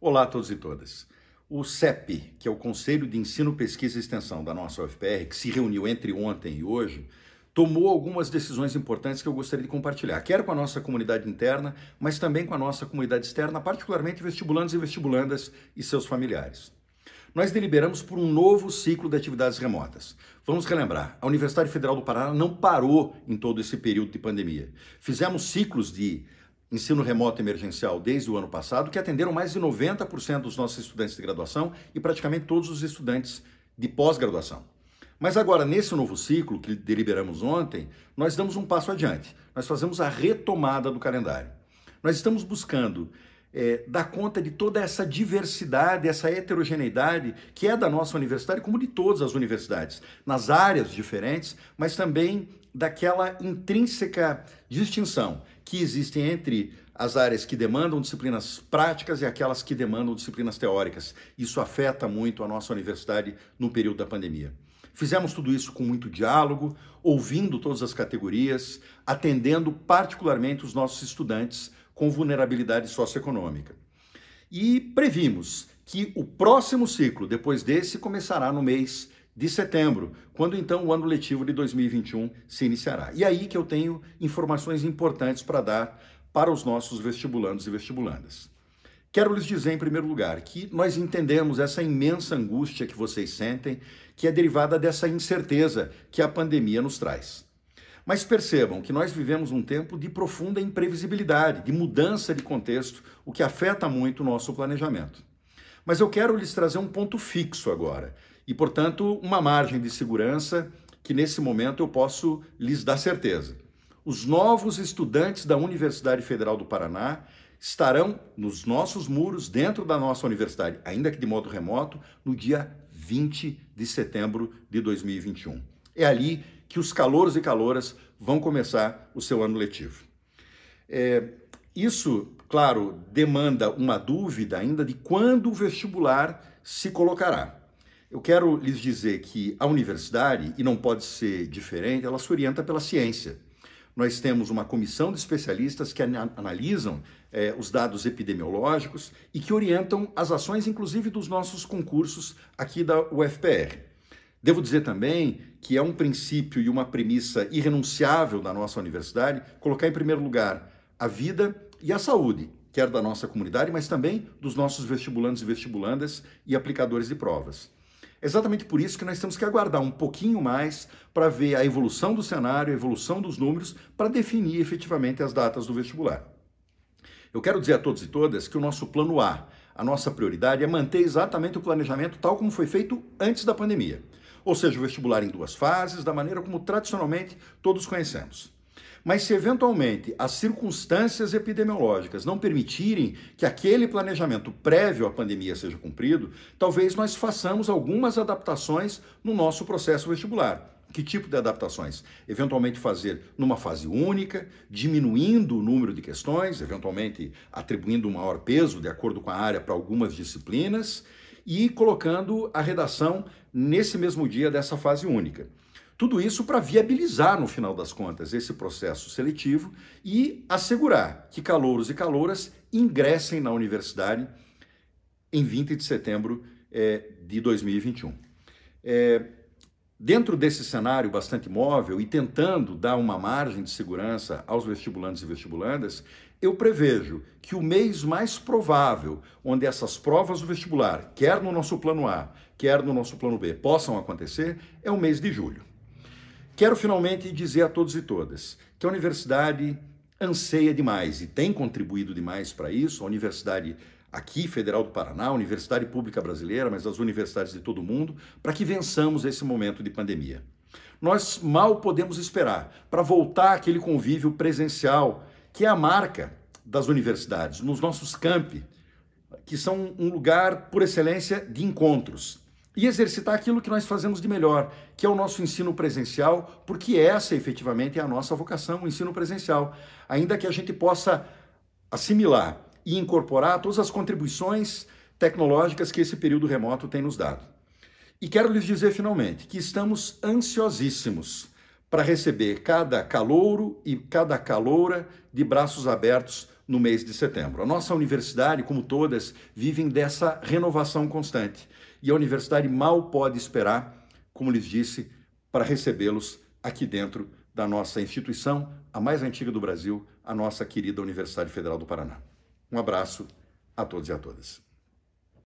Olá a todos e todas. O CEP, que é o Conselho de Ensino, Pesquisa e Extensão da nossa UFPR, que se reuniu entre ontem e hoje, tomou algumas decisões importantes que eu gostaria de compartilhar, quer com a nossa comunidade interna, mas também com a nossa comunidade externa, particularmente vestibulandos e vestibulandas e seus familiares. Nós deliberamos por um novo ciclo de atividades remotas. Vamos relembrar, a Universidade Federal do Paraná não parou em todo esse período de pandemia. Fizemos ciclos de ensino remoto emergencial desde o ano passado, que atenderam mais de 90% dos nossos estudantes de graduação e praticamente todos os estudantes de pós-graduação. Mas agora, nesse novo ciclo que deliberamos ontem, nós damos um passo adiante. Nós fazemos a retomada do calendário. Nós estamos buscando é, dar conta de toda essa diversidade, essa heterogeneidade que é da nossa universidade, como de todas as universidades, nas áreas diferentes, mas também daquela intrínseca distinção que existe entre as áreas que demandam disciplinas práticas e aquelas que demandam disciplinas teóricas. Isso afeta muito a nossa universidade no período da pandemia. Fizemos tudo isso com muito diálogo, ouvindo todas as categorias, atendendo particularmente os nossos estudantes com vulnerabilidade socioeconômica. E previmos que o próximo ciclo, depois desse, começará no mês de setembro, quando então o ano letivo de 2021 se iniciará. E aí que eu tenho informações importantes para dar para os nossos vestibulandos e vestibulandas. Quero lhes dizer, em primeiro lugar, que nós entendemos essa imensa angústia que vocês sentem, que é derivada dessa incerteza que a pandemia nos traz. Mas percebam que nós vivemos um tempo de profunda imprevisibilidade, de mudança de contexto, o que afeta muito o nosso planejamento. Mas eu quero lhes trazer um ponto fixo agora e, portanto, uma margem de segurança que nesse momento eu posso lhes dar certeza. Os novos estudantes da Universidade Federal do Paraná estarão nos nossos muros, dentro da nossa universidade, ainda que de modo remoto, no dia 20 de setembro de 2021. É ali que os calouros e caloras vão começar o seu ano letivo. É, isso claro, demanda uma dúvida ainda de quando o vestibular se colocará. Eu quero lhes dizer que a universidade, e não pode ser diferente, ela se orienta pela ciência. Nós temos uma comissão de especialistas que analisam é, os dados epidemiológicos e que orientam as ações, inclusive, dos nossos concursos aqui da UFPR. Devo dizer também que é um princípio e uma premissa irrenunciável da nossa universidade colocar em primeiro lugar a vida e a saúde, quer da nossa comunidade, mas também dos nossos vestibulantes e vestibulandas e aplicadores de provas. É exatamente por isso que nós temos que aguardar um pouquinho mais para ver a evolução do cenário, a evolução dos números, para definir efetivamente as datas do vestibular. Eu quero dizer a todos e todas que o nosso plano A, a nossa prioridade é manter exatamente o planejamento tal como foi feito antes da pandemia. Ou seja, o vestibular em duas fases, da maneira como tradicionalmente todos conhecemos. Mas se eventualmente as circunstâncias epidemiológicas não permitirem que aquele planejamento prévio à pandemia seja cumprido, talvez nós façamos algumas adaptações no nosso processo vestibular. Que tipo de adaptações? Eventualmente fazer numa fase única, diminuindo o número de questões, eventualmente atribuindo um maior peso, de acordo com a área, para algumas disciplinas, e colocando a redação nesse mesmo dia dessa fase única. Tudo isso para viabilizar, no final das contas, esse processo seletivo e assegurar que calouros e calouras ingressem na universidade em 20 de setembro é, de 2021. É, eh, dentro desse cenário bastante móvel e tentando dar uma margem de segurança aos vestibulantes e vestibulandas, eu prevejo que o mês mais provável onde essas provas do vestibular, quer no nosso plano A, quer no nosso plano B, possam acontecer, é o mês de julho. Quero finalmente dizer a todos e todas que a universidade anseia demais e tem contribuído demais para isso. A universidade aqui, Federal do Paraná, a Universidade Pública Brasileira, mas as universidades de todo o mundo, para que vençamos esse momento de pandemia. Nós mal podemos esperar para voltar aquele convívio presencial, que é a marca das universidades, nos nossos campi, que são um lugar por excelência de encontros e exercitar aquilo que nós fazemos de melhor, que é o nosso ensino presencial, porque essa efetivamente é a nossa vocação, o ensino presencial. Ainda que a gente possa assimilar e incorporar todas as contribuições tecnológicas que esse período remoto tem nos dado. E quero lhes dizer finalmente que estamos ansiosíssimos para receber cada calouro e cada caloura de braços abertos no mês de setembro. A nossa universidade, como todas, vive dessa renovação constante e a universidade mal pode esperar, como lhes disse, para recebê-los aqui dentro da nossa instituição, a mais antiga do Brasil, a nossa querida Universidade Federal do Paraná. Um abraço a todos e a todas.